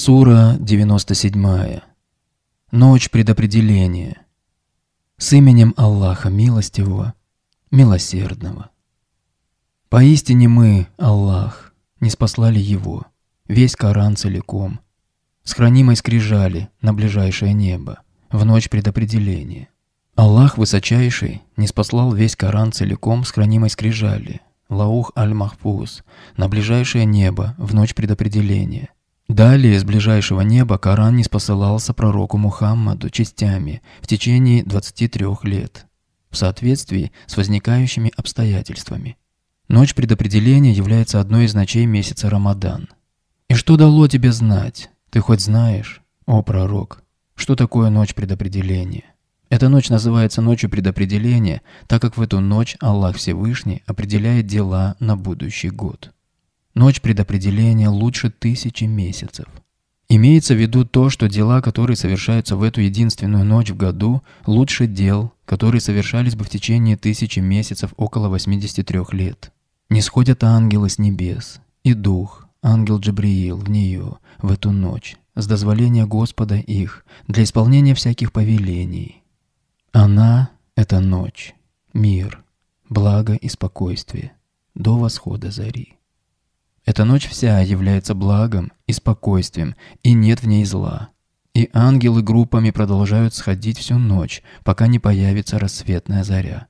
Сура 97. Ночь предопределения. С именем Аллаха Милостивого, Милосердного. Поистине мы, Аллах, не спаслали его, весь Коран целиком, с хранимой скрижали на ближайшее небо, в ночь предопределения. Аллах Высочайший не спаслал весь Коран целиком с хранимой скрижали, Лаух Аль-Махфуз, на ближайшее небо, в ночь предопределения – Далее с ближайшего неба Коран не спосылался пророку Мухаммаду частями в течение 23 лет в соответствии с возникающими обстоятельствами. Ночь предопределения является одной из ночей месяца Рамадан. И что дало тебе знать? Ты хоть знаешь, о пророк, что такое ночь предопределения? Эта ночь называется ночью предопределения, так как в эту ночь Аллах Всевышний определяет дела на будущий год. Ночь предопределения лучше тысячи месяцев. Имеется в виду то, что дела, которые совершаются в эту единственную ночь в году, лучше дел, которые совершались бы в течение тысячи месяцев около 83 лет. Не сходят ангелы с небес, и дух, ангел Джабриил, в нее, в эту ночь, с дозволения Господа их, для исполнения всяких повелений. Она — это ночь, мир, благо и спокойствие до восхода зари. Эта ночь вся является благом и спокойствием, и нет в ней зла. И ангелы группами продолжают сходить всю ночь, пока не появится рассветная заря.